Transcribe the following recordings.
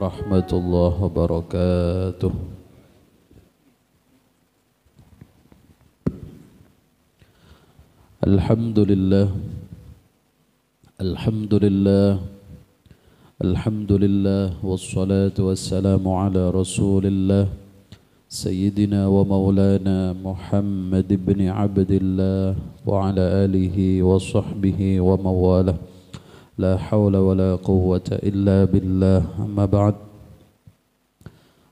ورحمة الله وبركاته الحمد لله الحمد لله الحمد لله والصلاة والسلام على رسول الله سيدنا ومولانا محمد بن عبد الله وعلى آله وصحبه ومواله لا حول ولا قوة إلا بالله أما بعد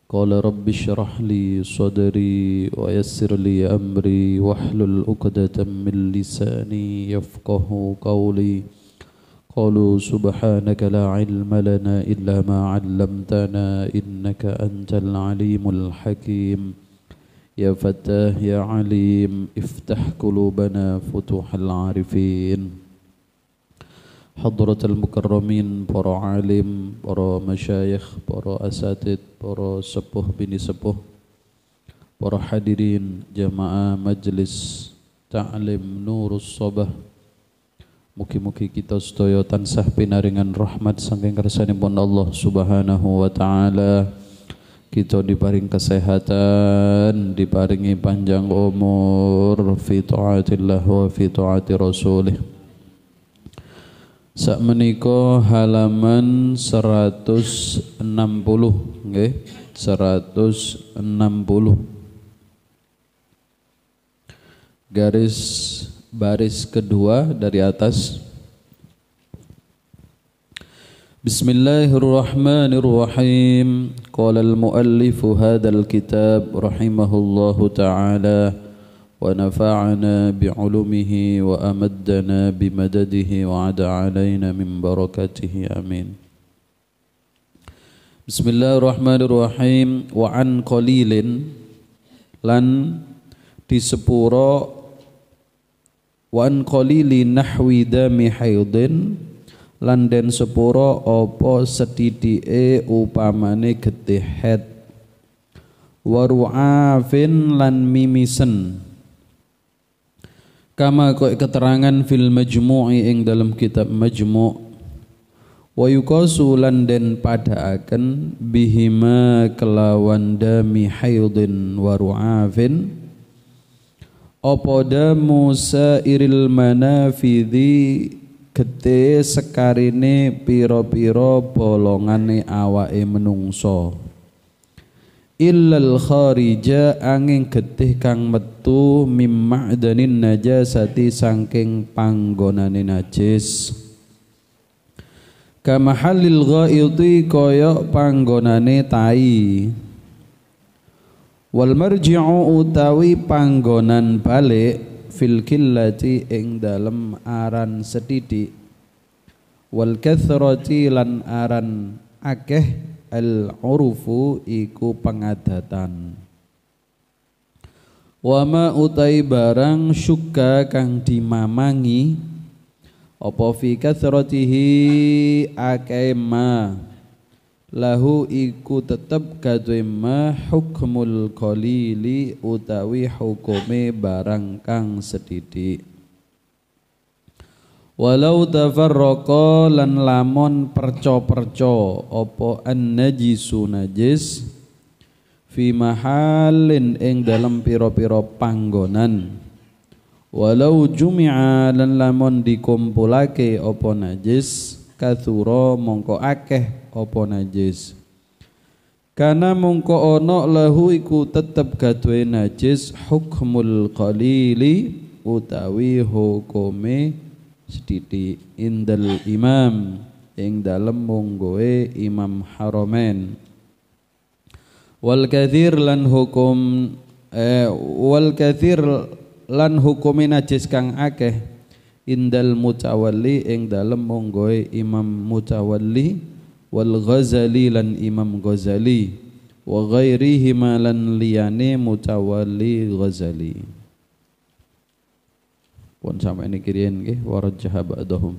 قال رب اشرح لي صدري ويسر لي أمري واحلل عقدة من لساني يفقه قولي قالوا سبحانك لا علم لنا إلا ما علمتنا إنك أنت العليم الحكيم يا فتاه يا عليم افتح قلوبنا فتوح العارفين Hadratul Mukarramin, para alim, para masyayikh, para asatid, para sepuh bini sepuh, para hadirin jamaah majlis ta'lim Nurus Sabah. muki muki kita sedaya tansah pinaringan rahmat saking kersanipun Allah Subhanahu wa taala. Kita diparing kesehatan, diparingi panjang umur, fi taatillah wa fi taati rasulih. Sakmeniko halaman 160 okay. 160 Garis baris kedua dari atas Bismillahirrahmanirrahim Qala al-muallifu hadal kitab rahimahullahu ta'ala ونفعنا بعلومه وأمدنا بمدده وعد علينا من بركته آمين بسم الله الرحمن الرحيم وعن قليل لن di sepuro wan qalili nahwi dami haidin lan den sepuro apa sedidike upamane getih head waru'afin lan mimisen kama keterangan fil majmu'i ing dalam kitab majmu' wa yuqasu landen pada akan bihima kelawan dami haidin wa ru'afin musa damu sairil manafidhi gete sekarine piro piro bolongane awa'i menungso illal kharija angin getih kang metu mimma danin najasati sangking panggonane najis kama halil ghaidi kaya panggonane tai wal marji'u utawi panggonan balik fil killati ing dalem aran sedidik wal kathrati lan aran akeh al urufu iku pengadatan Wama utai barang syukka kang dimamangi apa fi kathratihi akema lahu iku tetep kadhe hukmul qalili utawi hukume barang kang sedidik Walau tafarraqa lan lamun perco-perco opo an najisu najis fi mahalin ing dalam piro-piro panggonan walau jumi'a lan lamun dikumpulake opo najis kathura mongko akeh opo najis karena mongko ono lahu iku tetep gadwe najis hukmul qalili utawi hukume sethithik indal imam ing dalem monggoe imam haromen wal kathir lan hukum eh, wal kathir lan hukumi najis kang akeh indal mutawalli ing dalem monggoe imam mutawalli wal ghazali lan imam ghazali wa ghairihi lan liyane mutawalli ghazali pun sama ini kirian nggih warajjaha ba'dahum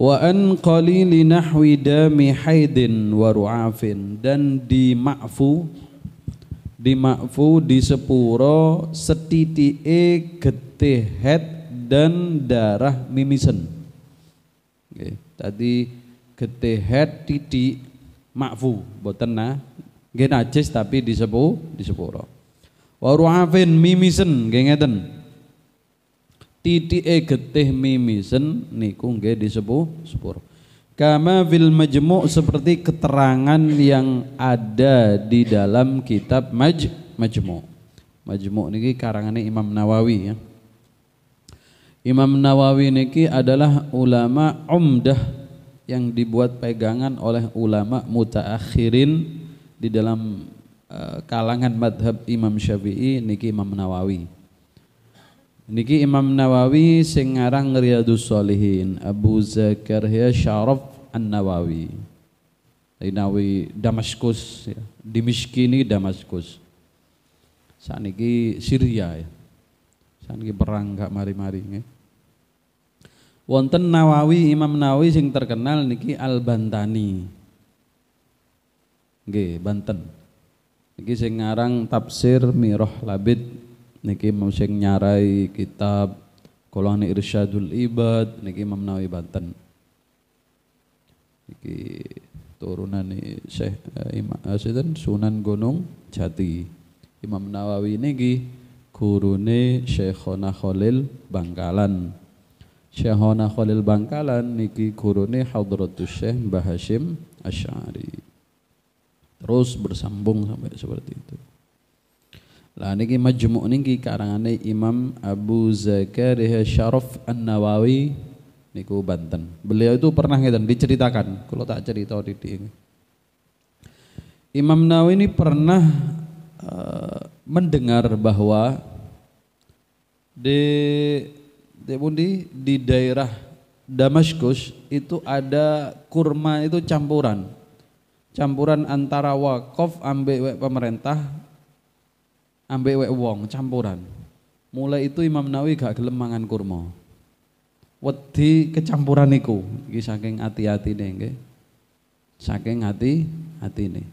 wa an qalili nahwi dami haidin wa ru'afin dan di ma'fu di ma'fu di sepuro setitike getih head dan darah mimisen okay. tadi getih head titik ma'fu boten nah nggih najis tapi di sepu di sepuro wa ru'afin mimisen nggih ngeten titike getih mimisen niku nggih disepuh sepur kama fil majmu' seperti keterangan yang ada di dalam kitab maj majmu' majmu' niki karangane Imam Nawawi ya Imam Nawawi niki adalah ulama umdah yang dibuat pegangan oleh ulama mutaakhirin di dalam Eh, kalangan madhab Imam Syafi'i niki Imam Nawawi niki Imam Nawawi sing ngarang Riyadus Shalihin Abu Zakaria Syaraf An-Nawawi Nawawi Damaskus ya. di miskini Damaskus saat niki Syria ya saat niki perang gak mari-mari ya. wonten Nawawi Imam Nawawi sing terkenal niki Al Bantani Nggih, Banten. Niki sing ngarang tafsir Mirah Labid niki mau sing nyarai kitab Kolani Irsyadul Ibad niki Imam Nawawi Banten. Niki turunan Syekh uh, eh, Imam eh, Sunan Gunung Jati. Imam Nawawi niki gurune Syekhona Khalil Bangkalan. Syekhona Khalil Bangkalan niki gurune Hadratus Syekh Mbah Hasyim Asy'ari. Terus bersambung sampai seperti itu. Lah niki majmu' niki karangane Imam Abu Zakaria Syaraf An-Nawawi niku Banten. Beliau itu pernah ngeten diceritakan, kalau tak cerita di ini. Imam Nawawi ini pernah uh, mendengar bahwa di di di, di daerah Damaskus itu ada kurma itu campuran Campuran antara wakaf ambek wek pemerintah ambek wek wong campuran. Mulai itu Imam Nawawi gak gelem mangan kurma. Wedi kecampuran iku, iki saking hati-hati nih, Saking hati hati nih.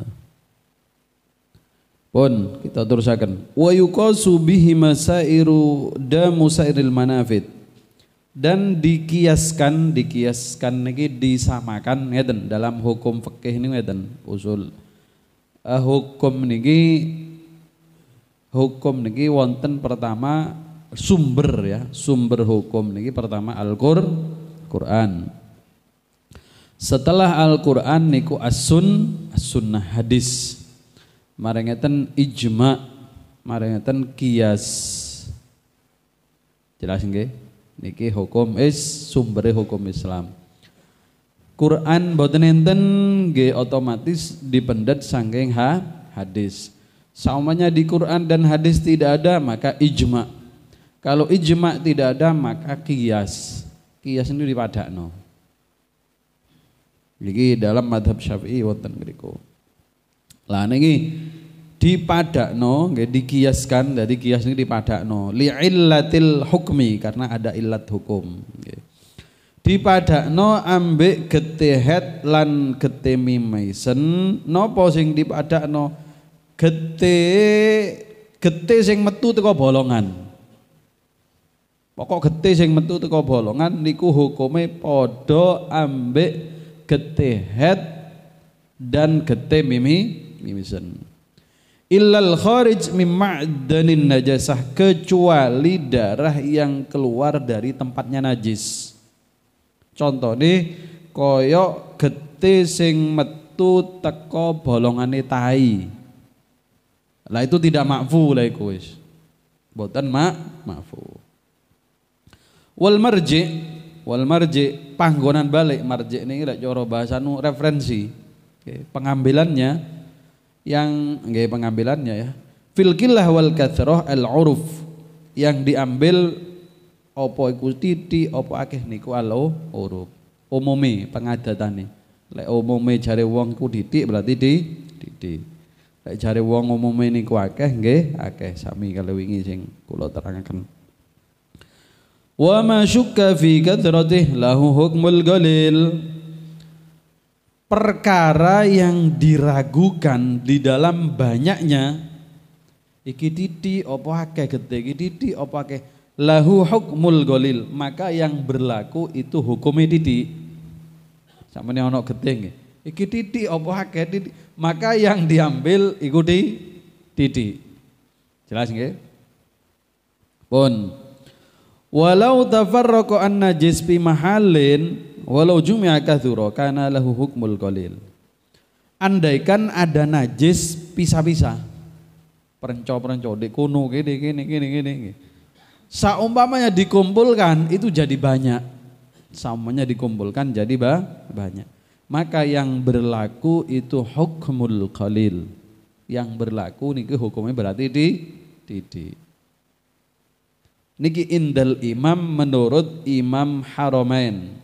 Eh. Pun kita terusakan Wa yuqasu bihi masairu damu sairil manafit dan dikiaskan dikiaskan niki disamakan ngeten dalam hukum fikih ini ngeten usul uh, hukum niki hukum niki wonten pertama sumber ya sumber hukum niki pertama al Quran setelah Al-Quran niku as-sun as-sunnah hadis marengeten ijma marengeten kias jelas nggih Niki hukum is sumber hukum Islam. Quran boten enten ge otomatis dipendet saking ha, hadis. Saumanya di Quran dan hadis tidak ada maka ijma. Kalau ijma tidak ada maka kias. Kias ini no. Jadi dalam madhab syafi'i wonten ngeriku. Lah niki dipadakno nggih dikiaskan dari kias ini dipadakno li illatil hukmi karena ada ilat hukum nggih dipadakno ambek getehet lan gete mimaisen napa sing dipadakno gete gete sing metu teko bolongan pokok gete sing metu teko bolongan niku hukume padha ambek getehet dan gete mimi mimisen illal kharij min ma'danin najasah kecuali darah yang keluar dari tempatnya najis. Contoh nih koyok getih sing metu teko bolongane tai. Lah itu tidak makfu lah iku wis. Boten mak makfu. Wal marji wal marji panggonan balik marji ini lek cara bahasa nu referensi. Pengambilannya yang gaya pengambilannya ya. filkilah wal kathroh al uruf yang diambil opo iku titi opo akeh niku alo uruf. pengadatan nih Lek umumi cari uang ku titik berarti di titik. Lek cari uang umumi niku akeh gae akeh sami kalau wingi sing kulo terangkan Wa ma syukka fi kathratih lahu hukmul galil perkara yang diragukan di dalam banyaknya iki titi opo akeh gede iki titi opo akeh lahu hukmul golil maka yang berlaku itu hukumnya titi sama ini anak gede nge. iki titi opo akeh titi maka yang diambil ikuti titi jelas nggih pun walau tafarraqa an najis fi mahalin Walau jumi'a kathuro kana lahu hukmul qalil. Andaikan ada najis pisah-pisah. Perenco-perenco di kuno gini gini gini gini. Saumpamanya dikumpulkan itu jadi banyak. seumpamanya dikumpulkan jadi ba banyak. Maka yang berlaku itu hukmul qalil. Yang berlaku niki hukumnya berarti di didi Niki indal imam menurut imam haramain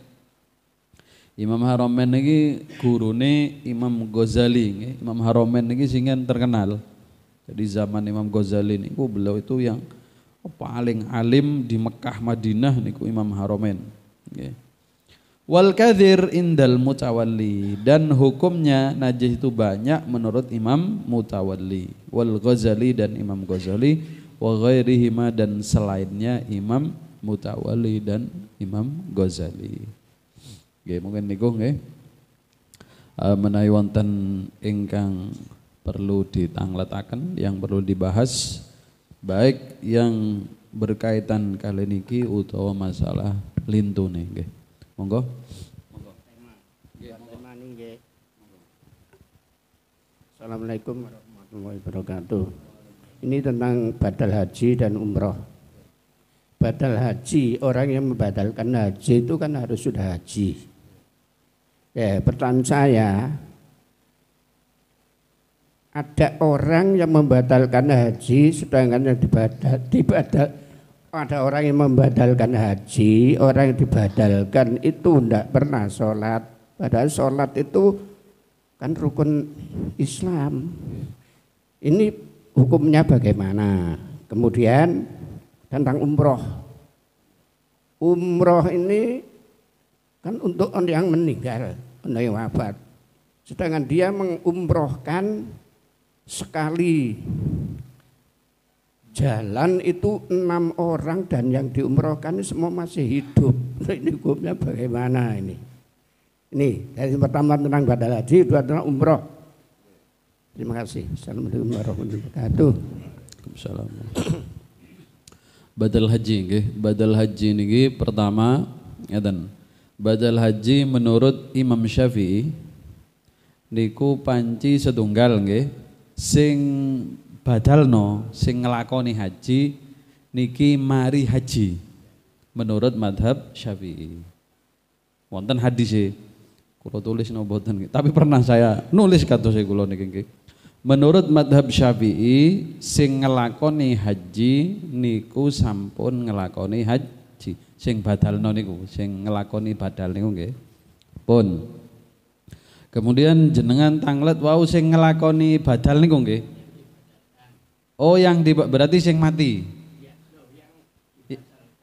Imam ini guru ini Imam Ghazali ini. Imam Haromen niki sehingga terkenal. Jadi zaman Imam Ghazali niku beliau itu yang paling alim di Mekah Madinah niku Imam Haromen nggih. Wal kadir indal mutawalli dan hukumnya najis itu banyak menurut Imam Mutawalli. Wal Ghazali dan Imam Ghazali wa ghairihima dan selainnya Imam Mutawalli dan Imam Ghazali. Gaya mungkin niku nggih. Uh, menawi wonten ingkang perlu ditangletaken, yang perlu dibahas baik yang berkaitan kali niki utawa masalah lintune nggih. Monggo. Assalamualaikum warahmatullahi wabarakatuh. Ini tentang batal haji dan umroh. Batal haji, orang yang membatalkan haji itu kan harus sudah haji. Ya pertanyaan saya, ada orang yang membatalkan haji sedangkan yang dibadal, dibadal ada orang yang membatalkan haji, orang yang dibadalkan itu tidak pernah sholat. Padahal sholat itu kan rukun Islam. Ini hukumnya bagaimana? Kemudian tentang umroh. Umroh ini kan untuk orang yang meninggal pendai wafat. Sedangkan dia mengumrohkan sekali jalan itu enam orang dan yang diumrohkan semua masih hidup. Nah, ini hukumnya bagaimana ini? Ini dari pertama tentang badal haji, dua tentang umroh. Terima kasih. Assalamualaikum warahmatullahi wabarakatuh. Assalamualaikum. badal haji Badal haji ini pertama ya dan badal haji menurut Imam Syafi'i niku panci setunggal nggih sing badalno sing nglakoni haji niki mari haji menurut madhab Syafi'i wonten hadis e kula tulis no boten tapi pernah saya nulis kados e kula niki nggih menurut madhab Syafi'i sing nglakoni haji niku sampun nglakoni haji haji sing badal niku sing ngelakoni badal niku nggih pun kemudian jenengan tanglet wau sing ngelakoni badal niku nggih oh yang di, berarti sing mati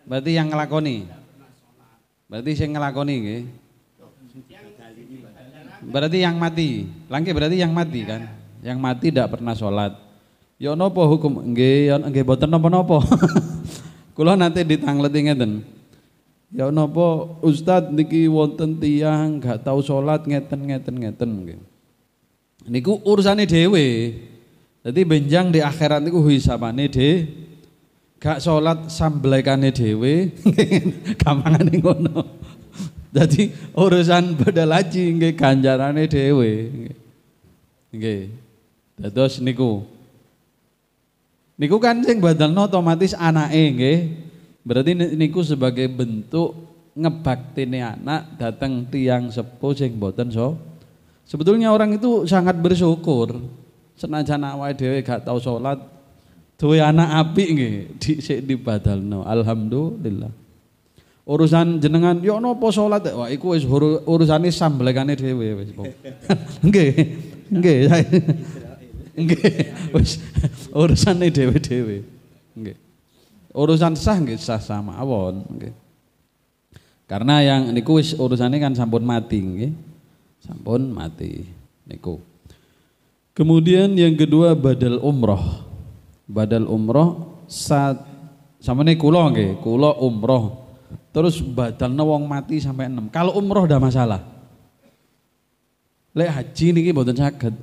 berarti yang ngelakoni berarti sing ngelakoni nggih berarti yang mati langke berarti yang mati kan yang mati tidak pernah sholat Yo ya nopo hukum nggih ya nggih boten nopo nopo. Kula nanti ditangleti ngeten. Ya napa Ustaz niki wonten tiang gak tau salat ngeten ngeten ngeten nggih. Niku urusane dhewe. Dadi benjang di akhirat niku hisabane de, Gak salat samblekane dhewe. Gampangane ngono. Dadi urusan badal haji nggih ganjarane dhewe. Nggih. Dados niku. Niku kan sing badalno otomatis anake nggih. Berarti niku sebagai bentuk ngebaktine anak datang tiang sepuh sing boten so. Sebetulnya orang itu sangat bersyukur. Senajan awake dhewe gak tau salat, duwe anak apik nggih, dhisik dibadalno. Alhamdulillah. Urusan jenengan yo napa salat wah iku wis urusane samblekane dhewe wis. Nggih. Nggih. Nggih. urusan nih dhewe-dhewe. Nggih. Urusan sah nggih sah sama awon, nggih. Karena yang niku wis urusane kan sampun mati nggih. Sampun mati niku. Kemudian yang kedua badal umroh. Badal umroh saat sama nih kulo nggih, kulo umroh. Terus badal wong mati sampai enam. Kalau umroh dah masalah. Lek haji niki mboten saged.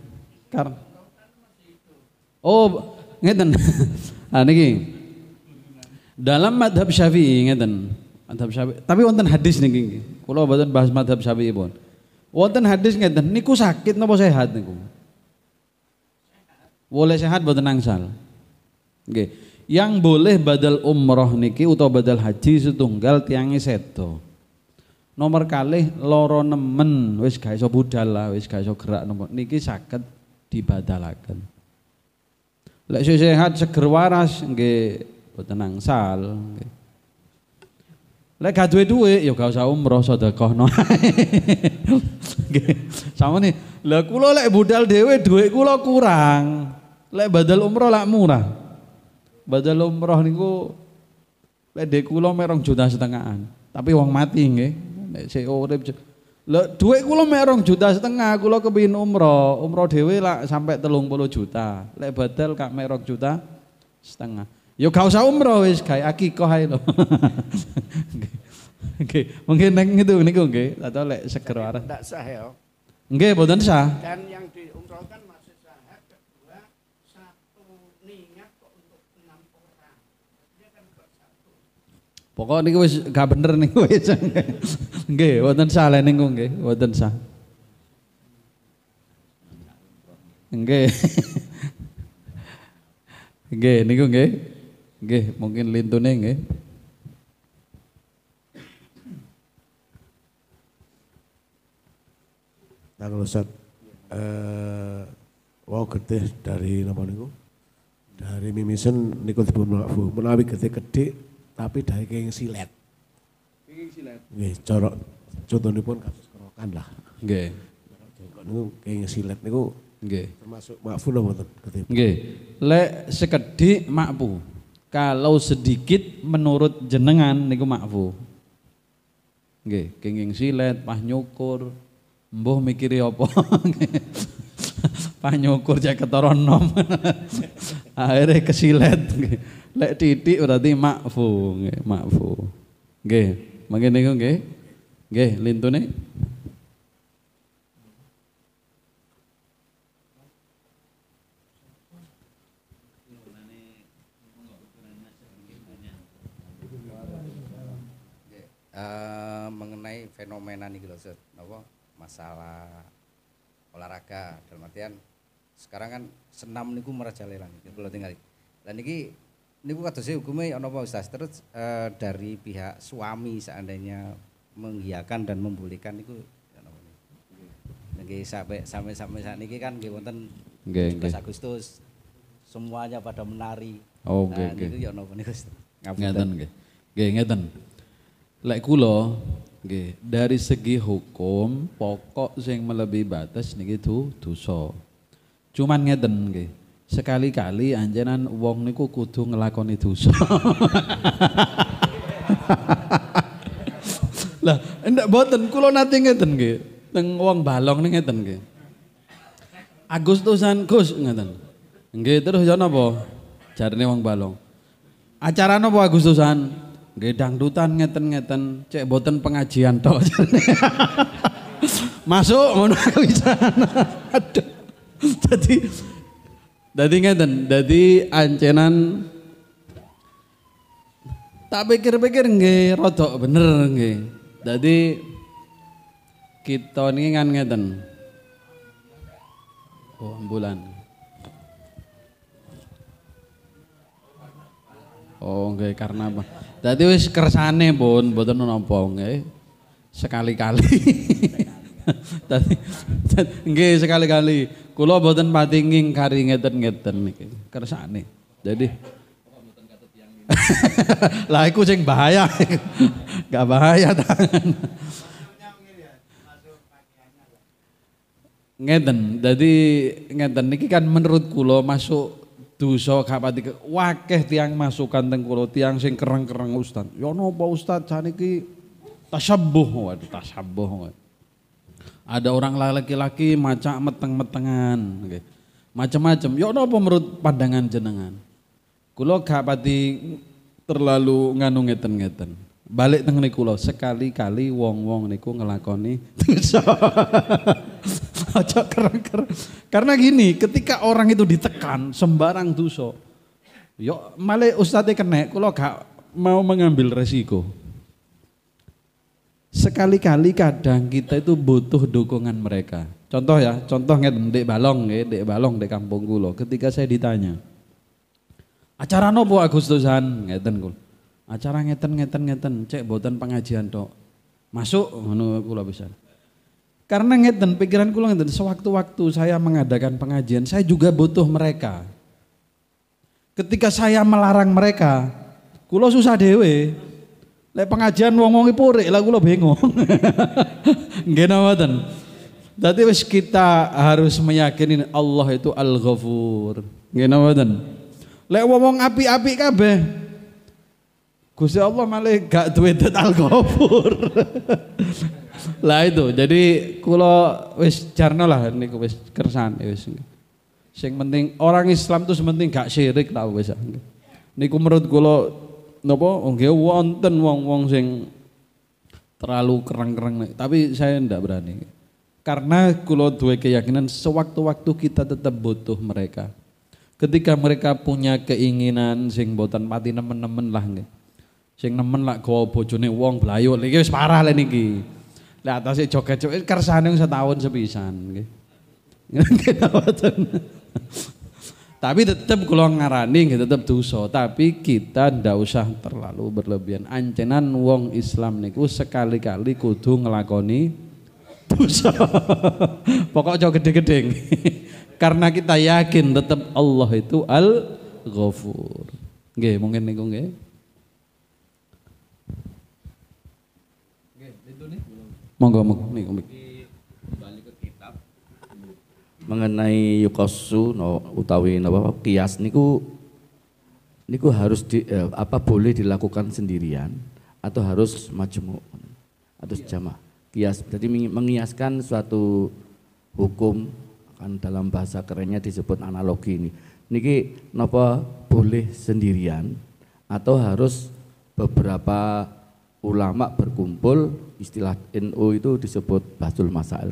Karena Oh, ngeten. ah niki. Dalam madhab Syafi'i ngeten. Madhab Syafi'i. Tapi wonten hadis niki. Kula boten bahas madhab Syafi'i pun. Wonten hadis ngeten, niku sakit napa sehat niku? Boleh sehat boten angsal. Nggih. Okay. Yang boleh badal umroh niki atau badal haji setunggal tiangi seto. Nomor kali loro nemen wis gak iso budal lah, wis gak iso gerak nomor niki sakit dibadalakan. Lek sehat seger waras nggih boten angsal nggih. Lek gak duwe duwe ya gak usah umroh sedekahno. Nggih. Sampeyan lha kula lek budal dhewe dhuwit kula kurang. Lek badal umroh lak murah. Badal umroh niku lek dhek kula merong juta setengahan. Tapi wong mati nggih. Nek sik urip Lek dhuwit kula mek juta setengah kula kepengin umroh. Umroh dewi lah sampai telung puluh juta. Lek badal kak merong juta setengah. Ya kau usah umroh wis gawe akikah ae lho. Nggih, mungkin nek niku niku nggih, atau lek segera arah. Ndak sah ya. Nggih, mboten sah. Dan yang di Pokoknya nih wis gak bener nih wis. Nggih, wonten salah niku nggih, wonten sah. Nggih. Nggih niku nggih. Nggih, mungkin lintune nggih. Nah, Ustaz, eh, wow gede dari nama nih, dari mimisen niku dipun menawi gede, gede tapi daging silet. Daging silet. Nggih, cara contohipun kasus kerokan lah. Nggih. kalau niku daging silet niku nggih. Termasuk makfu lah mboten ketip. Nggih. Lek sekedhik makfu. Kalau sedikit menurut jenengan niku makfu. Nggih, kenging silet, pah nyukur, boh mikiri apa. pah nyukur jek ketara nom. akhirnya kesilet lek titik berarti makfu nggih makfu nggih mangke niku nggih nggih lintune eh, mengenai fenomena nih Ustaz, masalah olahraga dalam artian sekarang kan senam niku merajalela niki kula tinggal. Lah niki niku kadose hukume ana apa Ustaz? Terus e, dari pihak suami seandainya menghiakan dan membolehkan niku ya nggih sampai sampai sampai saat niki kan nggih wonten nggih Agustus semuanya pada menari. Oh nggih nah, okay. Niku ya napa niku Ustaz? Ngapunten nggih. Nggih ngeten. Lek kula nggih dari segi hukum pokok sing melebihi batas niki tuh dosa. Cuman ngeten nggih. Sekali-kali anjenan wong niku kudu ngelakoni dosa. Lah, ndak boten kula nate ngeten nggih. Teng wong balong ning ngeten nggih. Agustusan Gus ngeten. Nggih terus ya napa? Jarine wong balong. Acara napa Agustusan? Nggih dangdutan ngeten-ngeten, cek boten pengajian tok. Masuk ngono aku Aduh. Jadi dadi ngeten, dadi ancenan tak pikir-pikir nggih rodok bener nggih. Dadi kita ini kan ngeten. Oh, ambulan. Oh, nggih karena apa? Dadi wis kersane pun mboten napa nggih. Sekali-kali. Tadi nggih sekali-kali kula boten pati ngingkari ngeten-ngeten niki. Kersane. Jadi lah iku sing bahaya. Enggak bahaya tangan. ngeten. Jadi ngeten niki kan menurut kulo masuk dosa gak pati wakeh tiang masukan teng kula tiang sing kereng-kereng ustaz. Ya napa ustaz jan ki tasabuh waduh tasabuh. Ada orang laki-laki macak meteng-metengan. Okay. Macam-macam. Yo napa menurut pandangan jenengan? Kulo gak pati terlalu nganu ngeten-ngeten. Balik teng niku sekali-kali wong-wong niku ngelakoni Aja Karena gini, ketika orang itu ditekan sembarang tuso Yo male ustadz kena, kulo gak mau mengambil resiko. Sekali-kali kadang kita itu butuh dukungan mereka. Contoh ya, contoh ngedek Dek Balong ngedek Balong Dek kampung kula. Ketika saya ditanya, "Acara nopo Agustusan?" ngeten kula. Acara ngeten ngeten ngeten, cek boten pengajian tok. Masuk ngono kula bisa. Karena ngeten pikiran kula ngeten sewaktu-waktu saya mengadakan pengajian, saya juga butuh mereka. Ketika saya melarang mereka, kula susah dewe. Lek pengajian wong-wong ipurik lah lo bingung. Gena mboten. jadi wes kita harus meyakini Allah itu Al-Ghafur. Gena mboten. Lek wong-wong api api kabe. Gusti Allah malah gak duwe Al-Ghafur. lah itu. Jadi kulo wes carno lah niku wes kersan Wes. Sing penting orang Islam tuh sementing gak syirik lah wis. Niku menurut kula oke, oh, nggih wonten wong-wong sing terlalu kereng-kereng tapi saya ndak berani. Karena kula duwe keyakinan sewaktu-waktu kita tetap butuh mereka. Ketika mereka punya keinginan sing boten pati nemen-nemen lah nggih. Sing nemen lak gawa bojone wong blayut iki wis parah lho niki. Lah atase joget-joget kersane setahun sepisan nggih. Tapi tetap kalau ngarani tetap dosa, tapi kita ndak usah terlalu berlebihan. Ancenan wong Islam niku sekali-kali kudu ngelakoni dosa. Pokok jauh gede-gede. Karena kita yakin tetap Allah itu Al-Ghafur. Nggih, mungkin niku nggih. Monggo monggo niku mengenai yukosu no utawi napa no, kias niku niku harus di, eh, apa boleh dilakukan sendirian atau harus majemuk atau jamaah kias jadi mengiaskan suatu hukum kan dalam bahasa kerennya disebut analogi ini niki napa boleh sendirian atau harus beberapa ulama berkumpul istilah NU NO itu disebut basul masail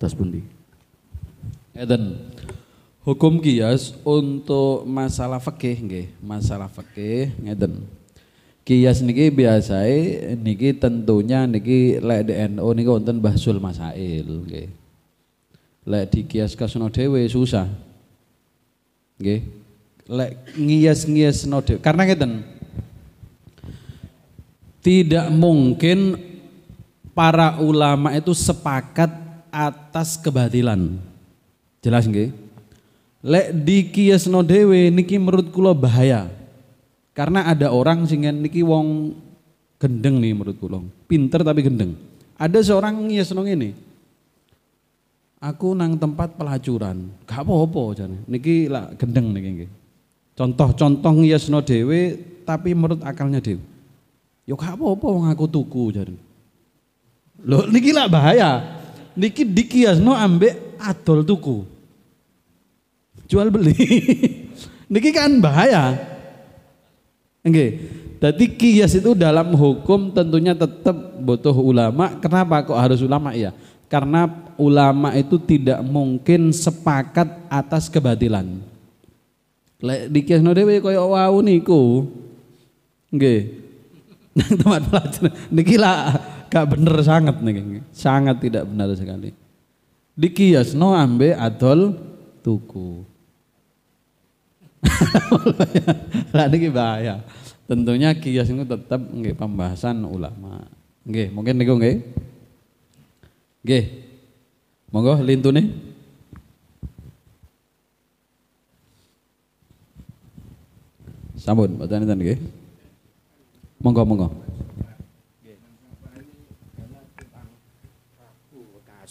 terus pundi Eden. Hukum kias untuk masalah fakih, nggih, masalah fakih, Eden. Kias niki biasai niki tentunya niki lek DNO niki wonten bahsul masail nggih. Lek dikias kasono dhewe susah. Nggih. Lek ngias-ngias dhewe, karena ngeten. Tidak mungkin para ulama itu sepakat atas kebatilan. Jelas nggih? Lek dikiyesno dhewe niki menurut kula bahaya. Karena ada orang sing niki wong gendeng nih menurut kula. Pinter tapi gendeng. Ada seorang ngiyesno ngene. Aku nang tempat pelacuran, gak apa-apa jane. Niki lah gendeng niki nggih. Contoh-contoh ngiyesno dhewe tapi menurut akalnya dhewe. Yo gak apa-apa wong aku tuku jane. Loh niki lah bahaya niki no ambek adol tuku. Jual beli. niki kan bahaya. Enggak, Jadi kias itu dalam hukum tentunya tetap butuh ulama. Kenapa kok harus ulama ya? Karena ulama itu tidak mungkin sepakat atas kebatilan. Lek no dewe koyo wau niku. Oke. Nang tempat pelajaran niki lah gak bener sangat nih sangat tidak benar sekali Dikias no ambe adol tuku lah ini bahaya tentunya kias itu tetap nggih pembahasan ulama nggih mungkin niku nggih nggih monggo lintune sampun mboten nggih monggo monggo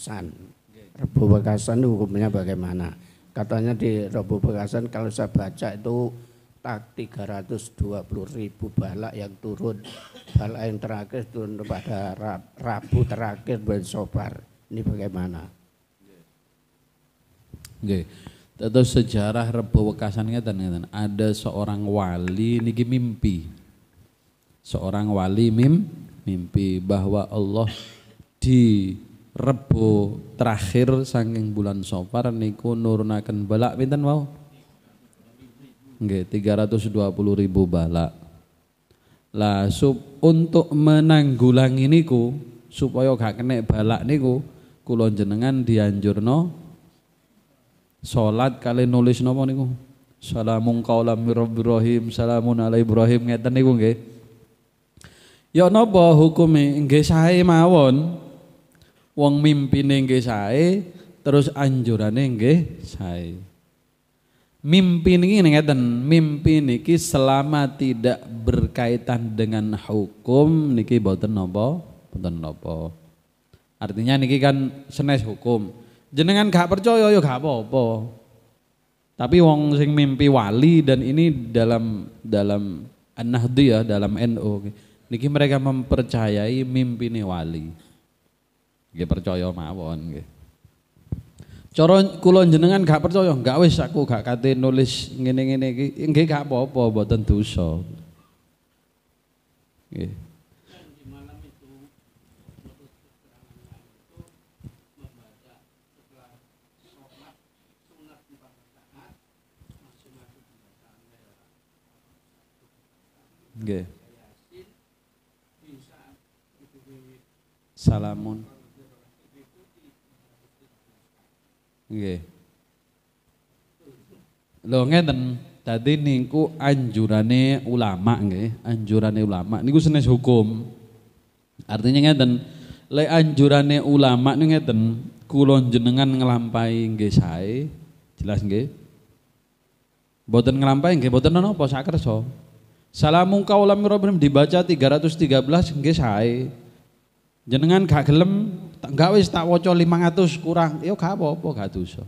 Bekasan. Rebo Bekasan itu hukumnya bagaimana? Katanya di Rebo Bekasan kalau saya baca itu tak 320 ribu balak yang turun. Balak yang terakhir turun pada Rabu terakhir bulan Sobar. Ini bagaimana? Oke. terus sejarah Rebo Bekasan ngeten. Ada seorang wali niki mimpi. Seorang wali mim mimpi bahwa Allah di Rebo terakhir saking bulan Sofar niku nurunaken balak pinten mau? Nggih, 320 ribu balak. Lah sup untuk menanggulangi niku supaya gak kena balak niku kula jenengan dianjurno salat kali nulis napa niku? Salamun kaulam mir Ibrahim, salamun ala Ibrahim ngeten niku nggih. Ya napa hukume nggih sae mawon. Wong mimpine nggih sae, terus anjurane nggih sae. Mimpi niki ngeten, mimpi niki selama tidak berkaitan dengan hukum niki boten nopo, boten nopo. Artinya niki kan senes hukum. Jenengan gak percaya ya gak apa-apa. Tapi wong sing mimpi wali dan ini dalam dalam an ya dalam NU. NO. Niki mereka mempercayai mimpi wali. Nggih percaya mawon nggih. Cara kulon jenengan gak percaya, gak wis aku gak kate nulis ngene-ngene iki, nggih gak apa-apa, mboten dosa. Nggih. Nggih. Salamun. Nggih. Lho ngeten, tadi niku anjurane ulama nggih, anjurane ulama niku senes hukum. Artinya ngeten, le anjurane ulama niku ngeten, kulon jenengan ngelampai nggih sae, jelas nggih. Boten ngelampai nggih boten napa sakersa. Salamun kaulam rabbim dibaca 313 nggih sae. Jenengan gak enggak wis tak waca 500 kurang, ya gak apa-apa, gak dosa.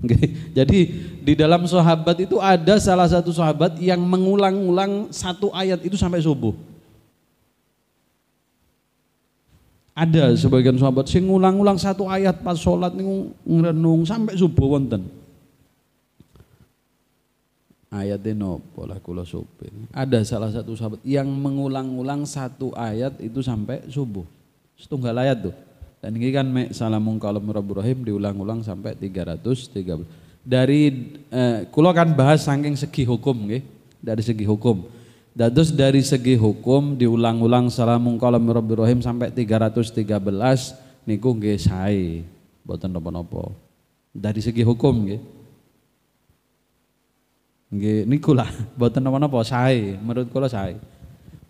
Jadi di dalam sahabat itu ada salah satu sahabat yang mengulang-ulang satu ayat itu sampai subuh. Ada sebagian sahabat sing ngulang-ulang satu ayat pas sholat niku ngrenung sampai subuh wonten. ayat nopo pola kula sopir. Ada salah satu sahabat yang mengulang-ulang satu ayat itu sampai subuh. Setunggal ayat tuh. Dan ini kan me salamun kalam rahim diulang-ulang sampai 330. Dari eh, kulo kan bahas saking segi hukum nggih, dari segi hukum. Dados dari segi hukum diulang-ulang salamun kalam rahim sampai 313 niku nggih sae. Mboten napa-napa. Dari segi hukum nggih. Nggih niku lah mboten napa-napa sae, menurut kula sae.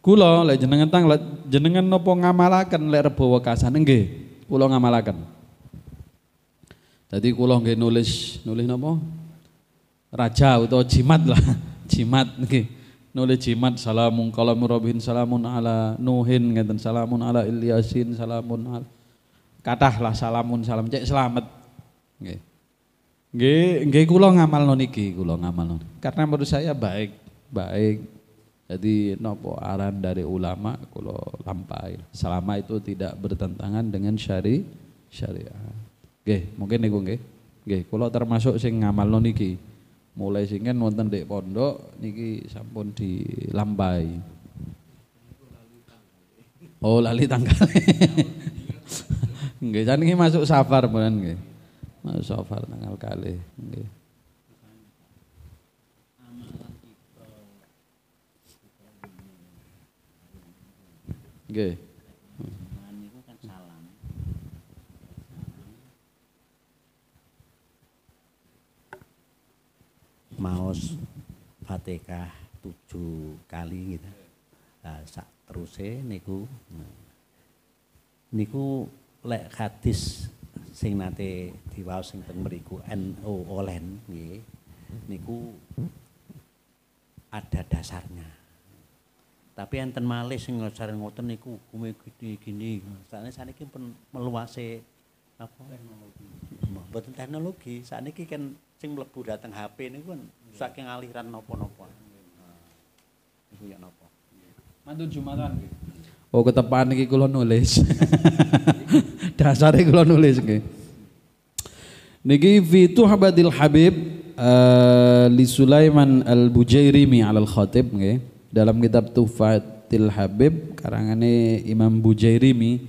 Kula lek jenengan tang lek jenengan napa ngamalaken lek rebo wekasan nggih kula ngamalaken. jadi kula nggak nulis nulis nopo, Raja utawa jimat lah, jimat nggih. Nulis jimat salamun qalamu rabbin salamun ala nuhin ngeten salamun ala ilyasin salamun ala lah, salamun salam cek selamat nggih. Nggih, nggih kula ngamalno niki, kula ngamalno. Karena menurut saya baik, baik jadi nopo aran dari ulama kalau lampai selama itu tidak bertentangan dengan syari syariah. Oke, mungkin nih nggih. oke. kalau termasuk sing lo niki. Mulai singen wonten dek pondok niki sampun di lampai. Oh, lali tanggal. Oke, jadi masuk safar bukan? nggih. Masuk safar tanggal kali. Nggih. Nggih. Kan Maos Fatihah tujuh kali gitu. Nah, sak teruse niku nah. niku lek hadis sing nate diwaos sing teng mriku NO Olen nggih niku ada dasarnya. Tapi enten malih sing ngajaran ngoten niku hukume gini gini. Sakne saniki pun meluase apa ya, teknologi. Mboten teknologi, saniki kan sing mlebu dateng HP niku kan iya. saking aliran napa-napa. Nah, Iku ya napa. Mantu Jumatan Oh ketepan iki kula nulis. Dasare kula nulis nggih. Niki itu habadil habib uh, li Sulaiman al-Bujairimi al-Khatib nggih dalam kitab Tufatil Habib karangane Imam Bujairimi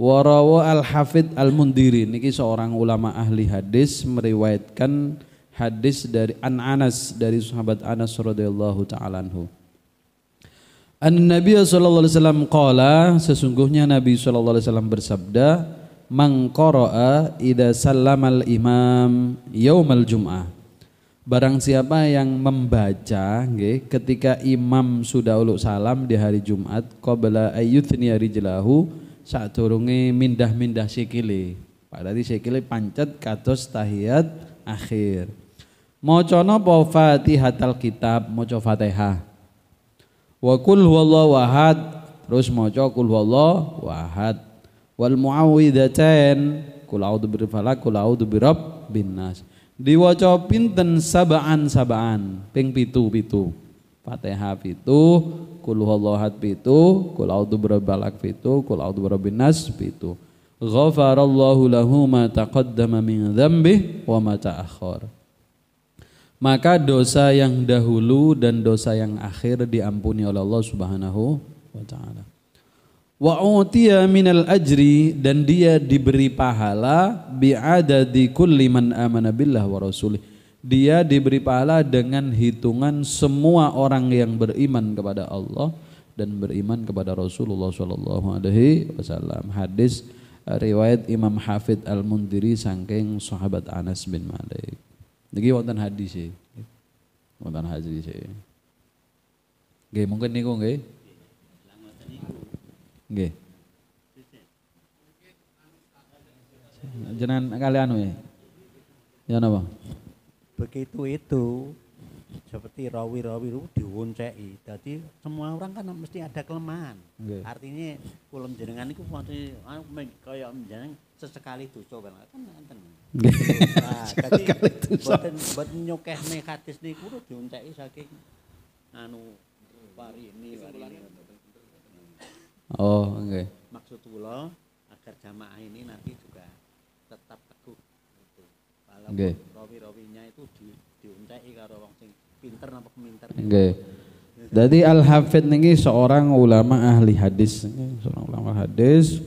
warawa al Hafid al Mundiri niki seorang ulama ahli hadis meriwayatkan hadis dari An Anas dari sahabat Anas radhiyallahu taalaanhu An Nabi saw kala sesungguhnya Nabi saw bersabda man ida salam al imam al jum'ah Barang siapa yang membaca nggih ketika imam sudah uluk salam di hari Jumat qabla jelahu saat turungi mindah-mindah sikile. Padahal di sikile pancet kados tahiyat akhir. Maca napa Fatihatul Kitab, maca Fatihah. Wa kul huwallahu ahad, terus maca kul huwallahu ahad. Wal muawwidhatain, kul a'udzu birfalaq, kul a'udzu birabbin nas diwaca pinten sabaan sabaan ping pitu pitu Fatihah pitu kul pitu kul a'udzu birabbalak pitu kul a'udzu birabbin pitu ghafarallahu lahu ma taqaddama min dzambih wa ma ta'akhkhara maka dosa yang dahulu dan dosa yang akhir diampuni oleh Allah Subhanahu wa taala wa utiya minal ajri dan dia diberi pahala bi'adadi kulli man amana billah wa rasulih. Dia diberi pahala dengan hitungan semua orang yang beriman kepada Allah dan beriman kepada Rasulullah sallallahu alaihi wasallam. Hadis eh, riwayat Imam Hafidz Al-Mundiri saking sahabat Anas bin Malik. Niki wonten hadis e. Wonten hadis e. Nggih mungkin niku nggih. Nggih. Jenengan kali anu ya. Ya napa? Begitu itu seperti rawi-rawi itu diwonceki. Jadi semua orang kan mesti ada kelemahan. Artinya kulon jenengan itu anu mesti kaya jenengan sesekali dosa banget kan enten. Nah, jadi boten boten nyokehne hadis niku diwonceki saking anu pari ini pari ini. Oh, oke. Okay. Maksud kula agar jamaah ini nanti juga tetap teguh gitu. Walaupun okay. rawi-rawinya itu di diuntai karo wong sing pinter napa pinter. Nggih. Jadi Al Hafid ini seorang ulama ahli hadis, seorang ulama hadis.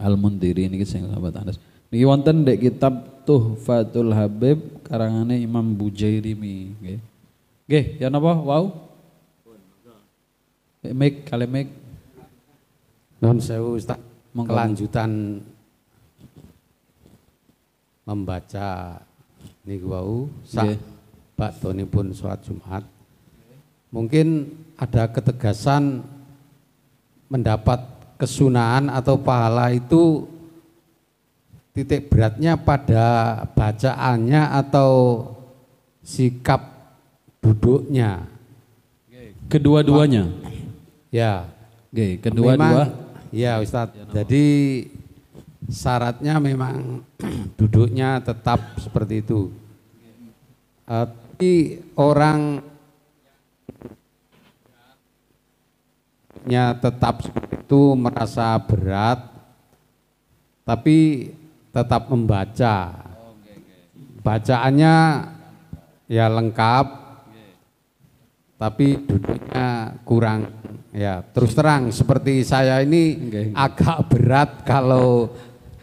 Al Mundiri ini sing sahabat Anas. Niki wonten dek kitab Tuhfatul Habib karangane Imam Bujairimi, nggih. Nggih, ya napa? Wow. Mek, kalemek. Nun sewu Ustaz, kelanjutan membaca niku wau sak yeah. pun salat Jumat. Mungkin ada ketegasan mendapat kesunahan atau pahala itu titik beratnya pada bacaannya atau sikap duduknya. Kedua-duanya. Ya. Oke, kedua-dua Iya, ya Ustadz, ya, jadi syaratnya memang duduknya tetap seperti itu. tapi orang nya tetap seperti itu merasa berat, tapi tetap membaca. Bacaannya ya lengkap, tapi duduknya kurang Ya, terus terang seperti saya ini okay. agak berat kalau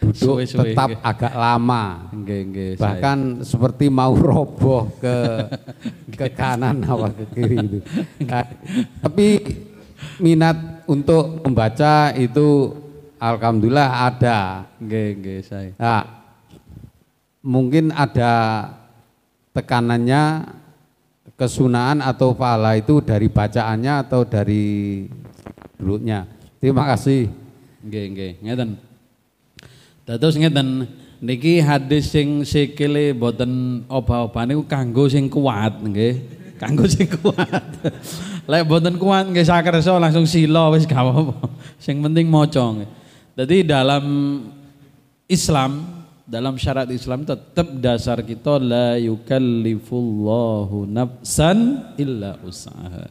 duduk suwe, suwe, tetap agak lama. Nge, nge, Bahkan saya. seperti mau roboh ke ke kanan atau ke kiri itu. Nah, tapi minat untuk membaca itu alhamdulillah ada. Nggih, nggih, saya. Nah, mungkin ada tekanannya kesunaan atau pahala itu dari bacaannya atau dari dulunya. Terima kasih. Nggih, nggih. Ngeten. Dados ngeten niki hadis sing sikile boten obah-obah niku kanggo sing kuat nggih. Kanggo sing kuat. Lek boten kuat nggih sakerso langsung sila wis gak apa-apa. Sing penting maca. Dadi dalam Islam dalam syarat Islam tetap dasar kita la yukallifullahu nafsan illa usaha.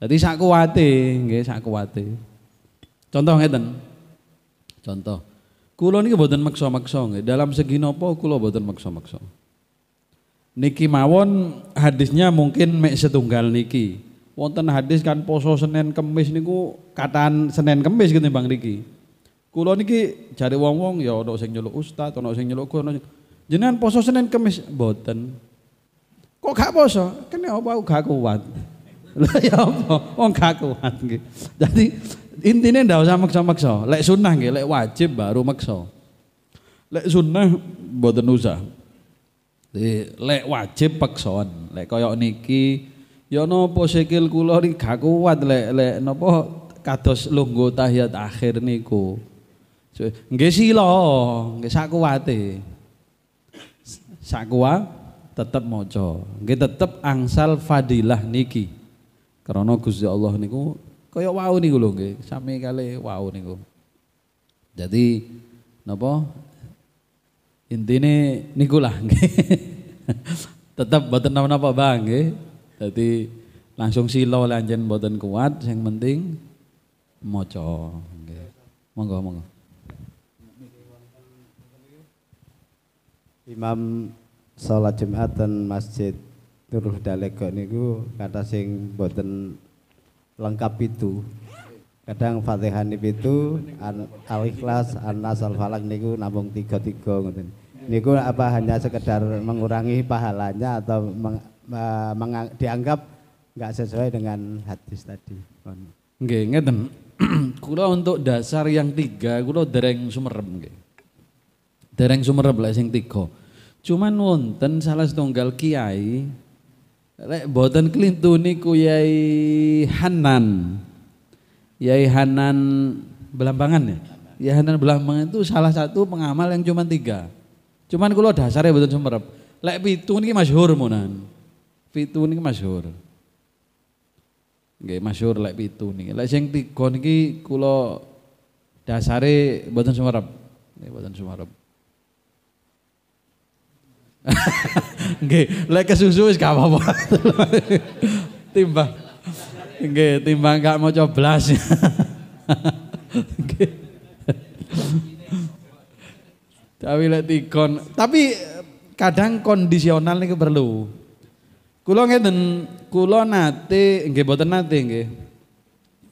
Jadi sak kuwate, nggih sak kuwate. Contoh ngeten. Contoh. Kula niki mboten maksa-maksa nggih. Dalam segi napa kula mboten maksa-maksa. Niki mawon hadisnya mungkin mek setunggal niki. Wonten hadis kan poso Senin Kemis niku kataan Senin Kemis gitu Bang Riki. Kulo niki cari wong-wong ya ono sing nyeluk ustad, ono sing nyeluk guru. Jenengan poso Senin Kamis boten. Kok gak poso? Kene apa gak kuat. Lah ya apa? Wong gak kuat nggih. Jadi intinya ndak usah maksa-maksa. Lek sunnah nggih, lek wajib baru maksa. Lek sunnah boten usah. Lek wajib paksaan. Lek koyok niki Ya napa sikil kula niki gak kuat lek lek napa kados lungguh tahiyat akhir niku. Nggih sila, nggih sak kuwate. Sak kuat tetep maca. Nggih tetep angsal fadilah niki. Karena Gusti Allah niku kaya wau niku lho nggih, sami kali wau niku. Jadi napa intine niku lah nggih. tetep boten napa-napa Bang nggih. Dadi langsung sila lanjen boten kuat, yang penting maca Monggo monggo. Imam sholat Jumat dan masjid Nurul Dalekok niku kata sing boten lengkap itu kadang Fatihan itu an, al ikhlas al falak niku nabung tiga tiga ngoten niku apa hanya sekedar mengurangi pahalanya atau meng, meng, dianggap nggak sesuai dengan hadis tadi nggih ngeten kula untuk dasar yang tiga kula dereng sumerem nggih Dereng sumerep lah sing tiga. Cuman wonten salah setunggal kiai lek boten kelintu niku Yai Hanan. Yai Hanan Belambangan ya. Yai Hanan Belambangan itu salah satu pengamal yang cuman tiga. Cuman kulo dasare boten sumerep. Lek pitu niki masyhur munan. Pitu niki masyhur. Nggih masyhur lek pitu niki. Lek sing tiga niki kula dasare boten sumerep. Nggih boten sumerep. Oke, lek kesusu wis gak apa-apa. timbang. Oke, timbang gak mau coblas. Oke. Tapi lek dikon, tapi kadang kondisional niku perlu. Kula ngeten, kula nate nggih boten nate nggih.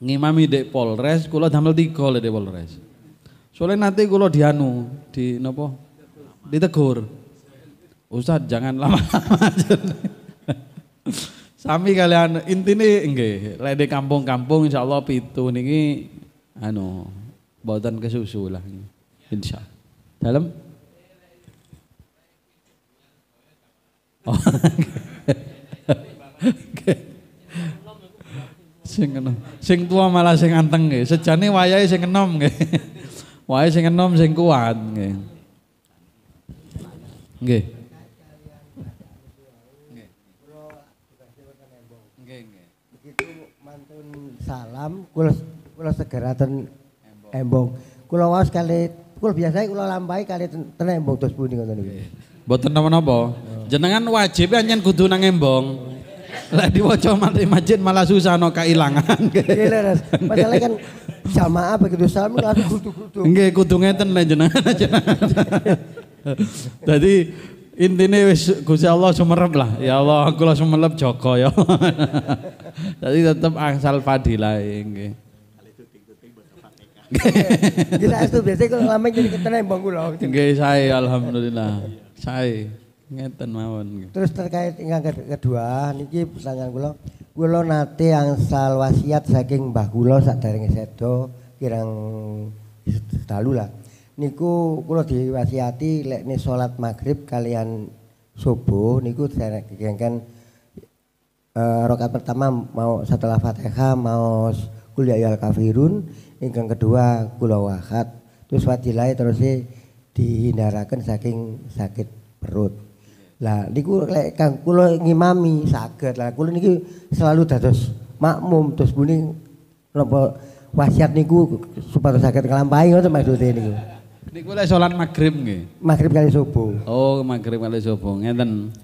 Ngimami dek Polres, kula damel tiga lek Polres. Soalnya nanti kula dianu, di napa? Ditegur. Ustadz jangan lama-lama Sami kalian inti nggih, lek kampung kampung-kampung Allah pitu niki anu ke kesusu lah insyaallah. Dalam Oh. sing enom. Anu, sing tua malah sing anteng nggih. Sejane wayahe sing enom nggih. Wayahe sing enom sing kuat nggih. Nggih. malam kula kula segera ten embong. Kula waos kali kula biasa kula lampahi kali ten, ten embong dos pundi ngoten niku. Mboten napa-napa. Oh. Jenengan wajib anjen ya kudu nang embong. Lah diwaca mati masjid malah susah no kailangan. Nggih iya, leres. Iya, Masalah kan jamaah begitu salam langsung kudu-kudu. Nggih kudu ngeten lah jenengan. Jadi intinya wis Gusti Allah sumerep lah. Ya Allah, kula sumerep joko ya. Jadi tetep asal fadilah nggih. Nggih itu biasa kok lama jadi ketenen mbok kula. Nggih sae alhamdulillah. Sae. Ngeten mawon. Terus terkait ingkang kedua niki pertanyaan kula, kula nate angsal wasiat saking mbah kula sadaringe sedo kirang dalu lah niku kula diwasiati lek lekne salat maghrib kalian subuh niku dikengken e, eh, rakaat pertama mau setelah Fatihah mau kul ya kafirun ingkang kedua kula wahad terus wadilai terus e dihindarakan saking sakit perut lah niku lek kang kula ngimami saged lah kula niki selalu dados makmum terus bunyi napa wasiat niku supaya sakit nglampahi ngoten maksudnya niku Niku lek salat maghrib nggih. Maghrib kali subuh. Oh, maghrib kali subuh. Ngeten.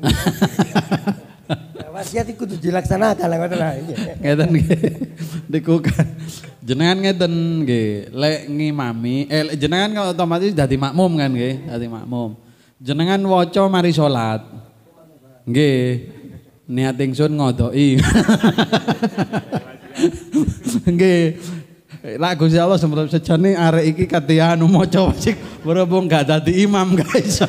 Wasiat iku kudu dilaksanakan lah ngoten lah. Ngeten nggih. Niku kan jenengan ngeten nggih, lek ngimami eh jenengan kalau otomatis dadi makmum kan nggih, dadi makmum. Jenengan waca mari salat. Nggih. Niat ingsun ngodoki. Nggih. Lah Gusti Allah semono sejane arek iki katian maca sik berhubung gak dadi imam guys.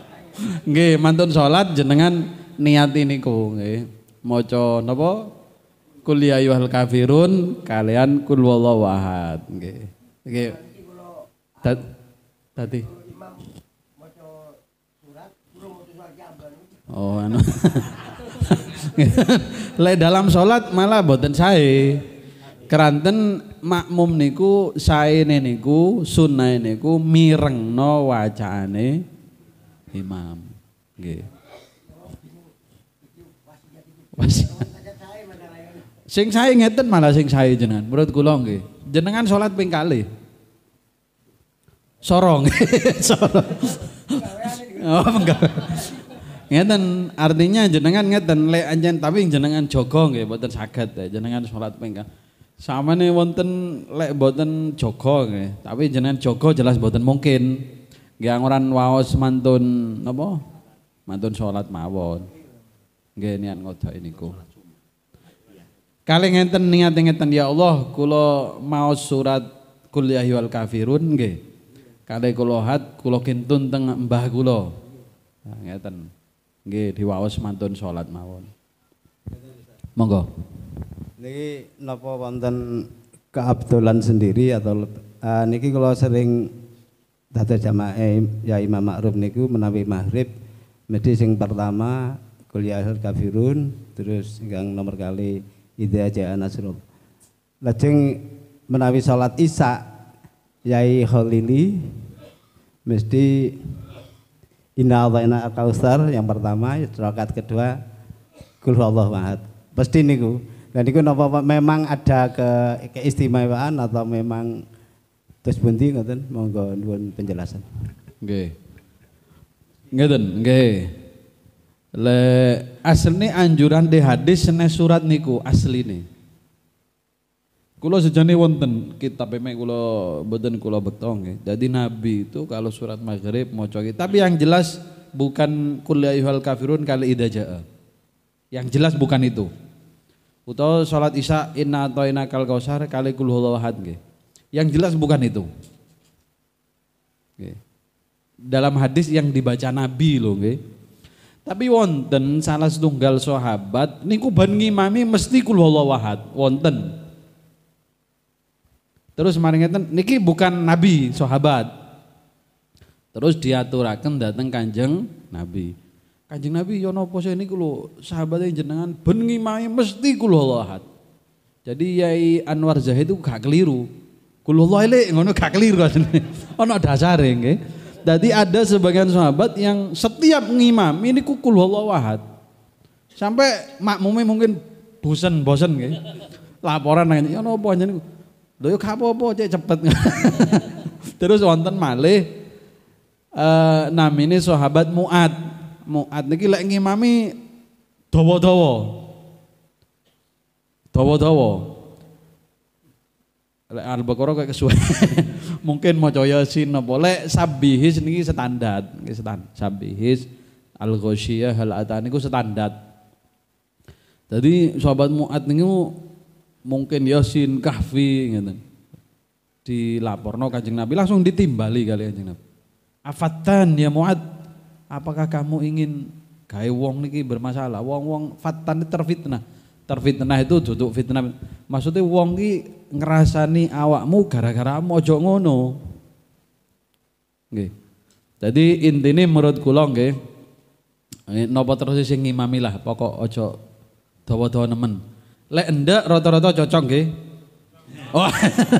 Nggih, mantun salat jenengan niat ini nggih. Maca napa? Kul ya ayyuhal kafirun kalian kul wallahu ahad nggih. Nggih. Dadi Oh, anu. Lek dalam sholat malah boten saya. Keranten makmum niku saene niku sunnah niku mirengno wacane imam. Nggih. sing saya ngeten malah sing saya jenengan. Menurut kula nggih. Jenengan sholat ping kalih. Sorong. Sorong. oh, ngeten artinya jenengan ngeten lek anjen tapi jenengan jogong nggih mboten saged jenengan salat ping kalih sama nih wonten lek boten Joko tapi jenengan Joko jelas boten mungkin. gak ngoran waos mantun nopo Mantun sholat mawon. Gak niat ini ku. Kalih ngenten niat ngeten ya Allah kulo mau surat kuliah ya wal kafirun nggih. Kalih kula hat kula kintun teng mbah kula. Nah, ngeten. Nggih diwaos mantun sholat mawon. Monggo. Niki nopo wonten keabdolan sendiri atau uh, niki kalau sering data jamaah ya Imam Ma'ruf niku menawi maghrib mesti sing pertama kuliah kafirun terus yang nomor kali ida aja nasrul lajeng menawi salat isya Yai holili, mesti Inna Allahina Al-Kausar yang pertama, ya rakaat kedua kulhu allah mahat Pasti niku. Dan itu napa memang ada ke keistimewaan atau memang terus bunti ngoten monggo nuwun penjelasan. Nggih. Ngeten, nggih. Le asline anjuran di hadis sene surat niku asline. Kulo sejane wonten kitab mek kulo beden kulo betong nggih. Jadi nabi itu kalau surat maghrib maca tapi yang jelas bukan kuliah ya kafirun kali idaja'a. Yang jelas bukan itu. Utau sholat isya inna atoina kal kausar kali Yang jelas bukan itu. Dalam hadis yang dibaca Nabi loh Tapi wonten salah setunggal sahabat niku ban ngimami mesti kul wonten. Terus maringeten niki bukan nabi sahabat. Terus diaturaken dateng Kanjeng Nabi. Kanjeng Nabi Yono ya napa sih niku lho yang jenengan ben ngimai mesti kula ahad. Jadi Yai Anwar Zahid itu gak keliru. Kulullah ini ngono gak keliru asline. Ana dasare nggih. Jadi ada sebagian sahabat yang setiap ngimam ini kulullah wahad. Sampai makmumnya mungkin bosen bosen nggih. Laporan nang "Ya napa niku?" Lho yo ya gak apa-apa, cek cepet. Terus wonten malih eh namine sahabat Muad Muat niki lek ngimami dawa-dawa. Dawa-dawa. Lek Al-Baqarah kayak kesuwen. Mungkin maca Yasin apa lek sabihis niki standar, niki standar. Sabihis Al-Ghasyiyah hal atani niku standar. Jadi sahabat muat niku mungkin Yasin, Kahfi gitu. Dilaporno Kanjeng Nabi langsung ditimbali kali Kanjeng Nabi. Afatan ya muat Apakah kamu ingin gawe wong niki bermasalah? Wong-wong fatan terfitnah. Terfitnah itu duduk fitnah. Maksudnya wong ki ngerasani awakmu gara-gara mojo ngono. Nggih. Jadi intine menurut kula nggih eh, napa terus sing ngimami lah pokok ojo dawa-dawa nemen. Lek ndak rata-rata cocok nggih. Oh.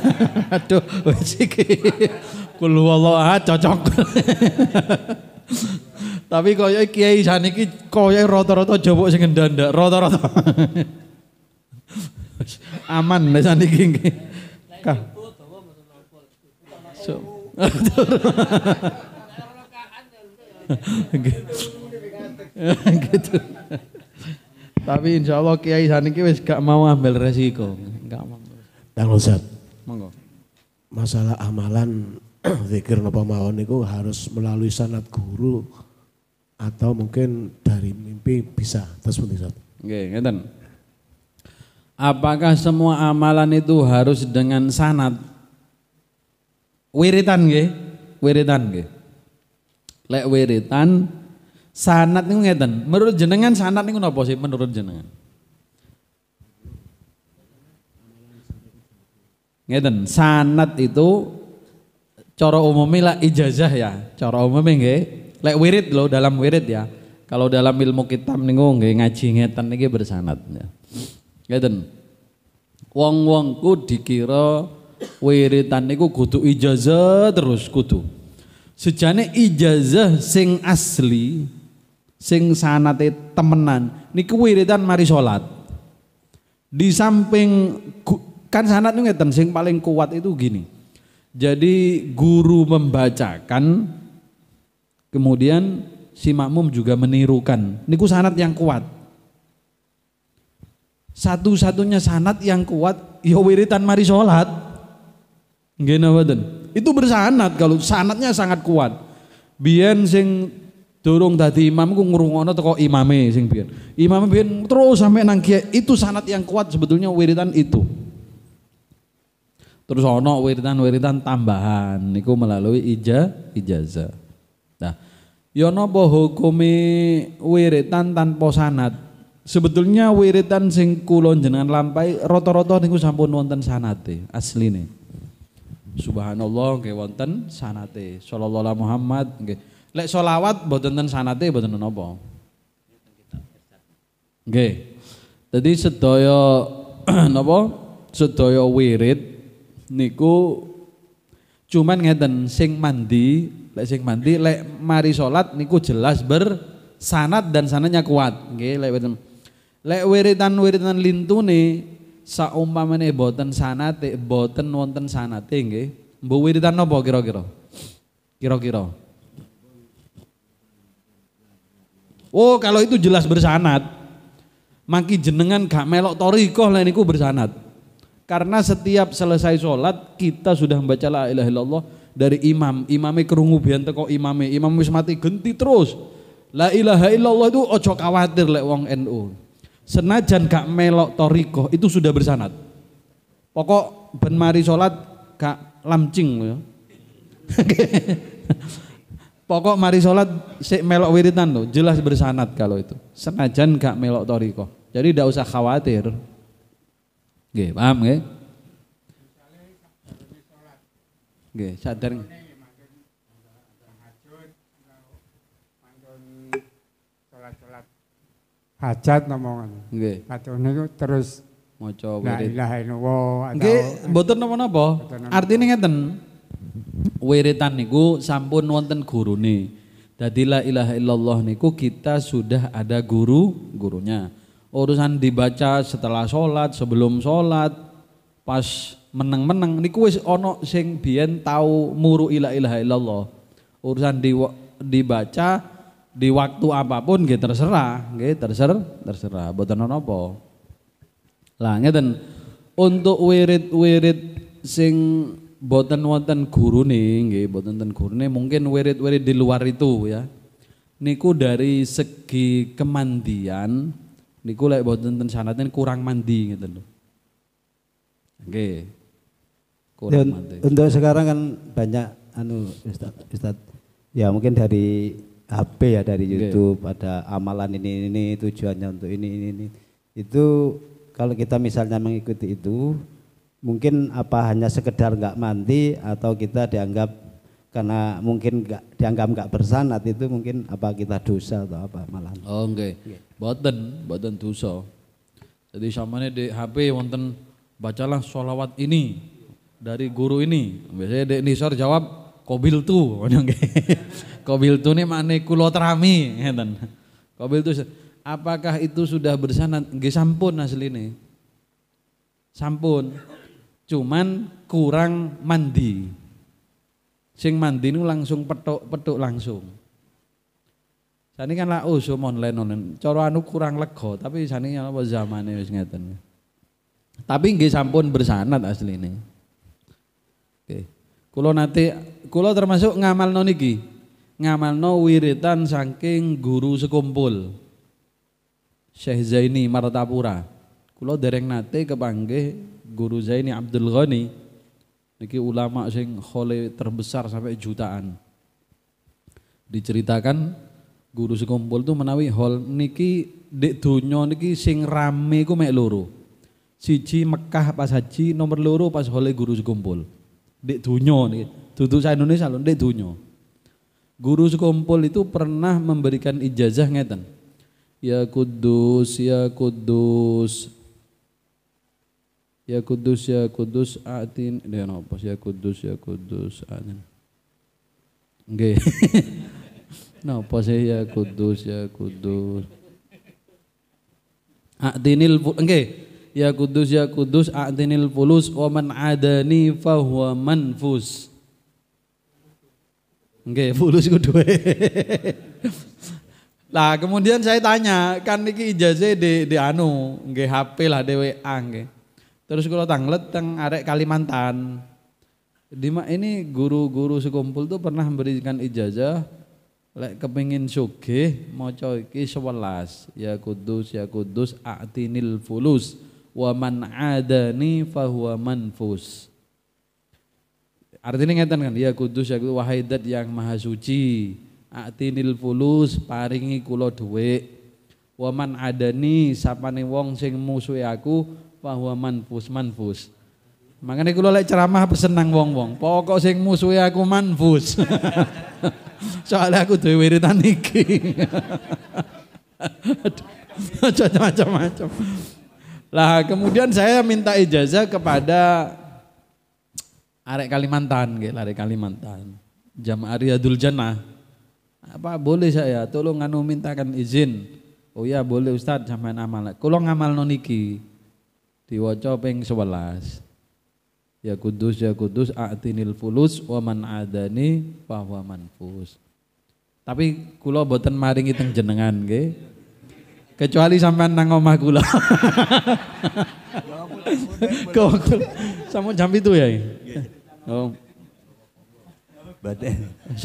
Aduh, wis iki. Kul cocok. Tapi kaya kiai saniki kaya rata-rata Jawa sing ndandak, rata-rata. Aman nek saniki. Kah. So. gitu. Tapi insya Allah Kiai Saniki wis gak mau ambil resiko, gak mau. Kang Ustaz. Monggo. Masalah amalan zikir napa mawon niku harus melalui sanat guru atau mungkin dari mimpi bisa terus satu. Oke, ngeten. Apakah semua amalan itu harus dengan sanat? Wiritan nggih, wiritan nggih. Lek wiritan sanat niku ngeten. Menurut jenengan sanat niku napa sih menurut jenengan? Ngeten, sanat itu cara umumnya lah ijazah ya, cara umumnya nggih Lek wirid loh dalam wirid ya. Kalau dalam ilmu kitab nih nggih ngaji nih niki bersanat ya. Ngeten. Wong-wongku dikira wiritan niku kutu ijazah terus kutu Sejane ijazah sing asli sing sanate temenan niku wiritan mari sholat Di samping kan sanat nih ngeten sing paling kuat itu gini. Jadi guru membacakan Kemudian si makmum juga menirukan. Niku sanat yang kuat. Satu-satunya sanat yang kuat ya wiritan mari sholat. badan. Itu bersanat kalau sanatnya sangat kuat. Biyen sing durung tadi imam ku ngurungono teko imame sing biyen. Imam biyen terus sampai nang itu sanat yang kuat sebetulnya wiritan itu. Terus ono wiritan-wiritan tambahan niku melalui ija ijazah ya napa hukume wiritan tanpa sanad sebetulnya wiritan sing kula jenengan lampahi rata-rata niku sampun wonten sanate Asli nih. subhanallah nggih wonten sanate sallallahu Muhammad nggih lek selawat mboten ten sanate mboten napa nggih dadi sedaya napa sedaya wirid niku cuman ngeten sing mandi Lek sing mandi lek mari salat niku jelas bersanad dan sanadnya kuat nggih lek wiridan. Lek wiritan wiritan lintune saumpamane boten sanate boten wonten sanate nggih. mbo wiritan napa kira-kira? Kira-kira. Oh kalau itu jelas bersanat Maki jenengan gak melok torikoh lah niku bersanat Karena setiap selesai sholat kita sudah membaca la ilaha illallah dari imam, imame kerungu biyen teko imame, imam wis mati genti terus. La ilaha illallah itu ojo khawatir lek wong NU. Senajan gak melok toriko itu sudah bersanat. Pokok ben mari salat gak lamcing ya. Pokok mari salat sik melok wiritan loh, jelas bersanat kalau itu. Senajan gak melok toriko. Jadi tidak usah khawatir. Gih, paham nggih? Nggih, sadar. salat-salat ya, hajat namongan. Nggih. Kadang niku terus maca wirid. La ilaha illallah. Nggih, mboten napa-napa. Artine ngeten. Wiritan niku sampun wonten gurune. Dadi la ilaha illallah niku kita sudah ada guru gurunya. Urusan dibaca setelah sholat, sebelum sholat, pas meneng-meneng niku wis ana sing biyen tau muru ila ilaha illallah. Urusan di, dibaca di waktu apapun nggih terserah, nggih terserah terserah boten napa. Lah ngeten untuk wirid-wirid sing boten wonten gurune nggih, boten wonten nih mungkin wirid-wirid di luar itu ya. Niku dari segi kemandian niku lek boten wonten sanadnya kurang mandi ngeten lho. Nggih kurang untuk sekarang kan banyak anu Ustaz, Ustaz ya mungkin dari HP ya dari YouTube okay. ada amalan ini ini tujuannya untuk ini ini ini itu kalau kita misalnya mengikuti itu mungkin apa hanya sekedar nggak mandi atau kita dianggap karena mungkin gak, dianggap nggak bersanat itu mungkin apa kita dosa atau apa malah oh, Oke, okay. Iya. okay. boten boten dosa jadi samanya di HP wonten bacalah sholawat ini dari guru ini. Biasanya Dek Nisor jawab kobil tu. kobil tu nih makne kulo terami. Kobil tu apakah itu sudah bersanat? Gak sampun ini, Sampun. Cuman kurang mandi. Sing mandi ini langsung petuk-petuk langsung. Sani kan lah usum online online. Coro anu kurang lego, tapi sani apa zamannya wis ngeten. Tapi gak sampun bersanat asli ini. Okay. Kulo nate kulo termasuk ngamal no niki. ngamal no wiritan saking guru sekumpul. Syekh Zaini Martapura. Kulo dereng nate kepanggih guru Zaini Abdul Ghani. Niki ulama sing khole terbesar sampai jutaan. Diceritakan guru sekumpul tuh menawi hol niki dek dunyo niki sing rame ku mek loro. Siji Mekah pas haji, nomor loro pas hole guru sekumpul di dunia nih, duduk saya Indonesia loh, di dunia. Guru sekumpul itu pernah memberikan ijazah ngeten. Ya kudus, ya kudus. Ya kudus, ya kudus, atin. Dia nopo, ya kudus, ya kudus, atin. Oke, nopo, sih ya kudus, ya kudus. Atinil, Oke. Ya Kudus, Ya Kudus, a'tinil fulus wa man adani huwa manfus. Nggih, fulus ku duwe. Lah kemudian saya tanya, kan iki ijazah di, di anu, nggih HP lah DWA nggih. Terus kalau tanglet teng arek Kalimantan. Di ini guru-guru sekumpul tuh pernah memberikan ijazah lek kepingin sugih maca iki 11 ya kudus ya kudus atinil fulus wa man adani fahuwa manfus. Artinya ngeten kan, ya kudus ya kudus, wahai dat yang maha suci, aktinil fulus paringi kula dhuwit. Wa man adani sapane wong sing musuhi aku fahuwa manfus manfus. Makanya kalau lek ceramah pesenang wong-wong, pokok sing musuhi aku manfus. Soalnya aku duwe wiritan iki. macam-macam. Lah kemudian saya minta ijazah kepada arek Kalimantan, gitu, arek Kalimantan. Jamaah Riyadul Jannah. Apa boleh saya tolong anu mintakan izin. Oh iya boleh Ustaz sampean amal. Kulo ngamal noniki. Diwaca ping 11. Ya kudus ya kudus a'tinil fulus wa man adani bahwa manfus. Tapi kulo boten maringi teng jenengan nggih. Kecuali sampean nang omah kula. Kok samun jam itu ya? Oh. Berarti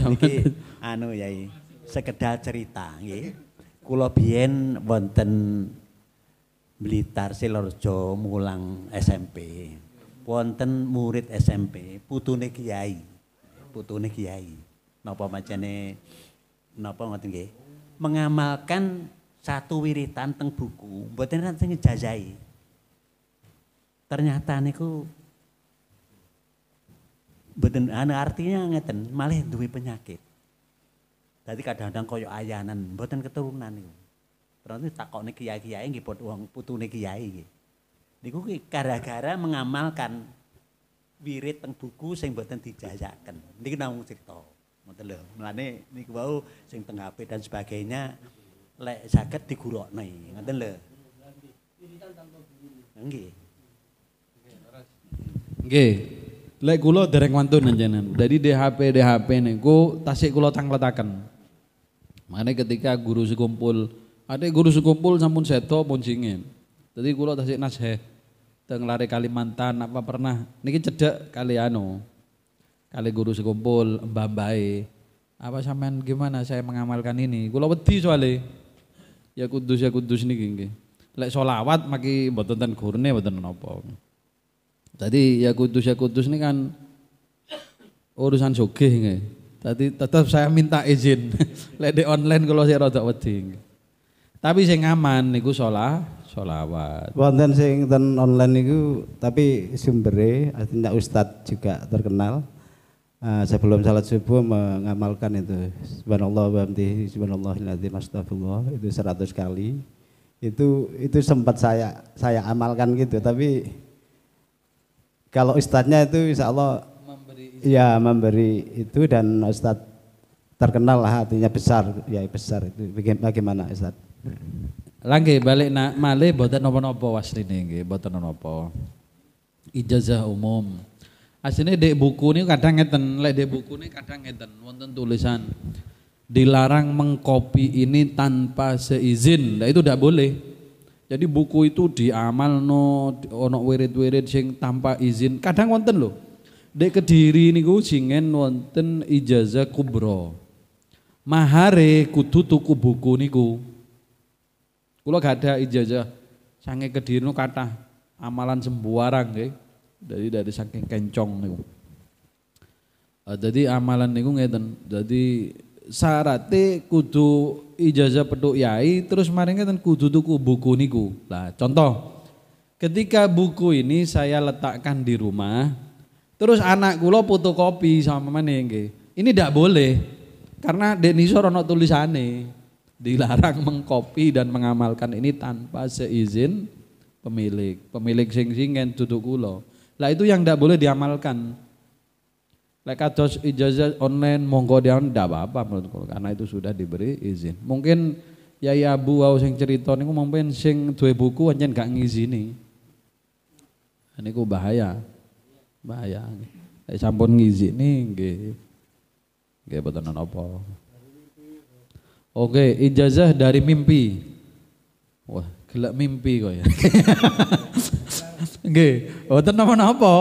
niki anu Yai, sekedar cerita nggih. Kula biyen wonten Blitar Silorjo mulang SMP. Wonten murid SMP, putune kiai. Putune kiai. Napa macane napa ngoten nggih? Mengamalkan satu wiritan teng buku, mboten nanti ngejajahi. Ternyata niku mboten anu artinya ngeten, malah duwe penyakit. Jadi kadang-kadang koyo ayanan, mboten keturunan niku. Terus takokne kiai-kiai nggih pot putu niki kiai nggih. Niku gara-gara mengamalkan wirid teng buku sing mboten dijajakan. Niki namung cerita. Ngoten lho. Mulane niku wau sing teng HP dan sebagainya lek nih digurokne. Ngoten lho. Nggih. Nggih. Lek kula dereng wantun njenengan. Dadi DHP DHP niku tasik kula tangletaken. Makane ketika guru sekumpul, ada guru sekumpul sampun seto pun singin. jadi kula tasik nasih teng lari Kalimantan apa pernah niki cedek kali anu. Kali guru sekumpul mbah Apa sampean gimana saya mengamalkan ini? Kula wedi soalnya Ya kudus ya kudus nih, gini Lek solawat maki mboten dan kurne mboten nopo Tadi ya kudus ya kudus ini kan urusan suge nih Tadi tetap saya minta izin. Lek di online kalau saya rada penting. Tapi sing aman niku sholat, sholawat. Wonten sing ten online niku tapi sumbernya tidak ustad juga terkenal. Eh, sebelum salat subuh mengamalkan itu subhanallah wa subhanallah astagfirullah itu 100 kali itu itu sempat saya saya amalkan gitu tapi kalau ustadznya itu insya Allah memberi ya memberi itu dan ustad terkenal lah hatinya besar ya besar itu bagaimana ustad Langgih balik nak male boten nopo-nopo waslini nggih boten nopo ijazah umum Aslinya dek buku ini kadang ngeten, lek dek buku ini kadang ngeten, wonten tulisan dilarang mengkopi ini tanpa seizin, nah, itu tidak boleh. Jadi buku itu diamal no, ono wirid-wirid sing tanpa izin. Kadang wonten loh, dek kediri gue singen wonten ijazah kubro. Mahare kudu tuku buku niku. Kulo gak ada ijazah sange kediri nu kata amalan sembuarang nggih. Jadi dari saking kencong niku. Uh, jadi amalan niku ngeten. Jadi syaratnya kudu ijazah petuk yai terus maring ngeten kudu tuku buku niku. Lah contoh ketika buku ini saya letakkan di rumah terus anak kula fotokopi sama mana nggih. Ini tidak boleh karena Denisor rono tulisane dilarang mengkopi dan mengamalkan ini tanpa seizin pemilik. Pemilik sing singen duduk kula. Lah itu yang tidak boleh diamalkan. Lek kados ijazah online monggo dia ndak apa-apa menurutku karena itu sudah diberi izin. Mungkin ya ya Bu wau sing cerita niku mungkin sing duwe buku anjen gak ngizini. Nah, niku bahaya. Bahaya. Lek sampun ngizini nggih. Nggih boten apa. Oke, ijazah dari mimpi. Wah, gelak mimpi kok ya. Nggih, oh, wonten napa-napa.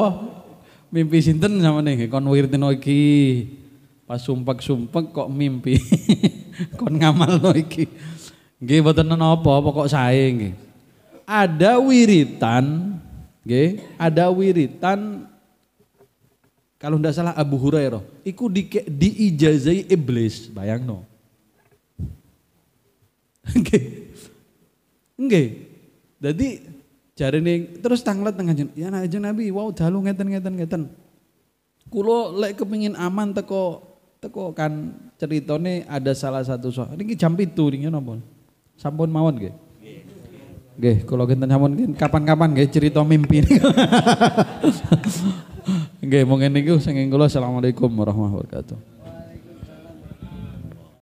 Mimpi sinten sama nih, kon wiridno iki. Pas sumpek-sumpek kok mimpi. kon ngamalno iki. Nggih wonten napa pokok sae nggih. Ada wiritan, nggih, ada wiritan kalau ndak salah Abu Hurairah, ikut di, diijazai iblis, bayang no. Nggih. Nggih. Jadi Jari ini terus tanglet dengan jen. Ya aja Nabi, wow dalu ngeten ngeten ngeten. Kulo lek kepingin aman teko teko kan ceritone ada salah satu soal. Ini jam itu ini nopo. Sampun mawon gak? Gue kalau kita nyamun kapan-kapan gue cerita mimpi ini. Gih, mungkin itu. Sengeng kulo. Assalamualaikum warahmatullahi wabarakatuh.